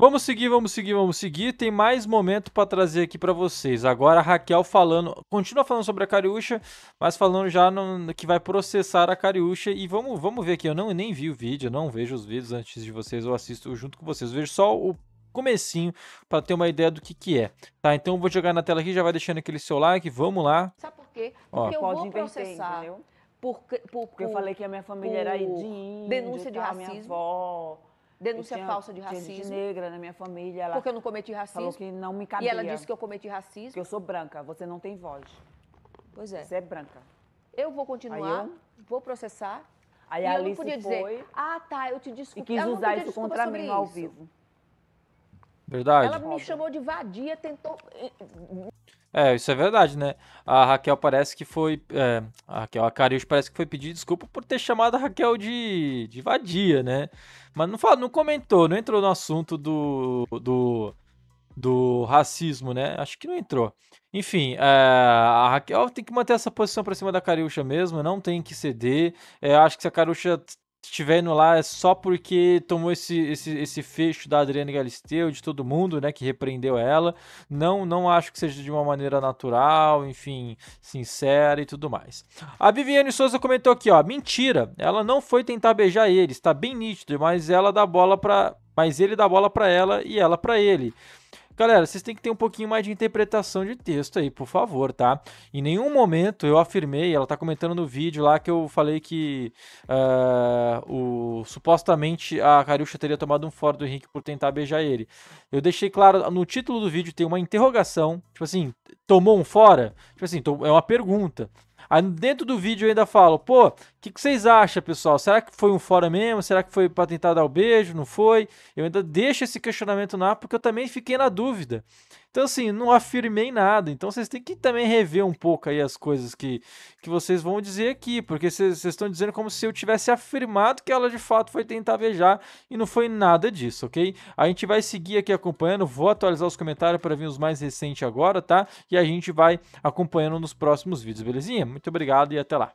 Vamos seguir, vamos seguir, vamos seguir. Tem mais momento para trazer aqui para vocês. Agora a Raquel falando, continua falando sobre a Cariúcha, mas falando já no, que vai processar a Cariúcha e vamos, vamos ver aqui. Eu não nem vi o vídeo, não vejo os vídeos antes de vocês, eu assisto junto com vocês. Eu vejo só o comecinho para ter uma ideia do que que é. Tá? Então eu vou jogar na tela aqui, já vai deixando aquele seu like, vamos lá. Sabe por quê? Porque Ó. eu vou processar. Entender, por, por, por, porque eu falei que a minha família era de índio, denúncia de tá, racismo. Minha avó denúncia tinha, falsa de racismo. Tinha gente negra na minha família. Ela porque eu não cometi racismo. Falou que não me cabia. E ela disse que eu cometi racismo. Porque eu sou branca, você não tem voz. Pois é. Você é branca. Eu vou continuar, eu... vou processar. Aí a Alice podia foi, dizer, ah, tá, eu te desculpo. E quis usar isso contra mim isso. ao vivo. Verdade. Ela me chamou de vadia, tentou eh, é, isso é verdade, né? A Raquel parece que foi. É, a Raquel, a parece que foi pedir desculpa por ter chamado a Raquel de, de vadia, né? Mas não, fala, não comentou, não entrou no assunto do, do, do racismo, né? Acho que não entrou. Enfim, é, a Raquel tem que manter essa posição pra cima da Cariúcha mesmo, não tem que ceder. É, acho que se a Cariúcha estiver lá é só porque tomou esse, esse, esse fecho da Adriana Galisteu, de todo mundo, né, que repreendeu ela. Não não acho que seja de uma maneira natural, enfim, sincera e tudo mais. A Viviane Souza comentou aqui, ó, mentira, ela não foi tentar beijar ele, está bem nítido, mas ela dá bola para mas ele dá bola para ela e ela para ele. Galera, vocês têm que ter um pouquinho mais de interpretação de texto aí, por favor, tá? Em nenhum momento eu afirmei, ela tá comentando no vídeo lá que eu falei que uh, o, supostamente a Cariúcha teria tomado um fora do Henrique por tentar beijar ele. Eu deixei claro, no título do vídeo tem uma interrogação, tipo assim, tomou um fora? Tipo assim, é uma pergunta. Aí dentro do vídeo eu ainda falo, pô, o que, que, vocês acham, pessoal? Será que foi um fora mesmo? Será que foi para tentar dar o um beijo? Não foi? Eu ainda deixo esse questionamento na porque eu também fiquei na dúvida então, assim, não afirmei nada. Então, vocês têm que também rever um pouco aí as coisas que, que vocês vão dizer aqui, porque vocês estão dizendo como se eu tivesse afirmado que ela de fato foi tentar beijar e não foi nada disso, ok? A gente vai seguir aqui acompanhando, vou atualizar os comentários para vir os mais recentes agora, tá? E a gente vai acompanhando nos próximos vídeos, belezinha? Muito obrigado e até lá.